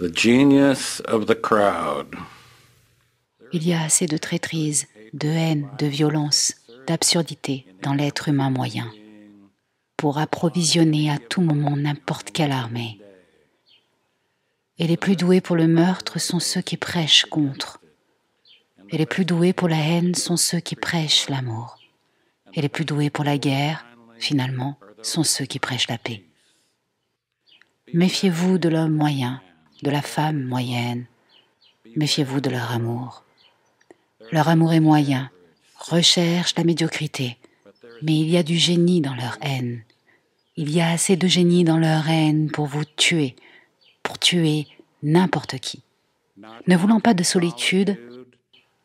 Il y a assez de traîtrise, de haine, de violence, d'absurdité dans l'être humain moyen pour approvisionner à tout moment n'importe quelle armée. Et les plus doués pour le meurtre sont ceux qui prêchent contre. Et les plus doués pour la haine sont ceux qui prêchent l'amour. Et les plus doués pour la guerre, finalement, sont ceux qui prêchent la paix. Méfiez-vous de l'homme moyen de la femme moyenne. Méfiez-vous de leur amour. Leur amour est moyen, recherche la médiocrité, mais il y a du génie dans leur haine. Il y a assez de génie dans leur haine pour vous tuer, pour tuer n'importe qui. Ne voulant pas de solitude,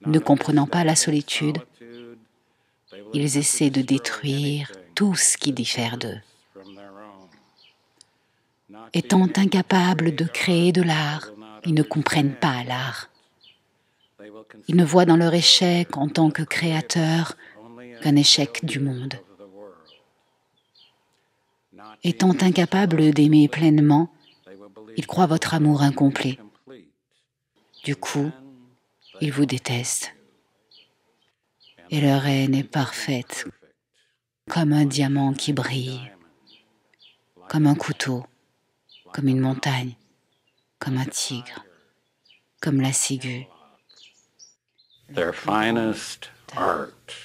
ne comprenant pas la solitude, ils essaient de détruire tout ce qui diffère d'eux étant incapables de créer de l'art, ils ne comprennent pas l'art. Ils ne voient dans leur échec en tant que créateur qu'un échec du monde. Étant incapables d'aimer pleinement, ils croient votre amour incomplet. Du coup, ils vous détestent. Et leur haine est parfaite, comme un diamant qui brille, comme un couteau comme une montagne, comme un tigre, comme la ciguë. Their finest art.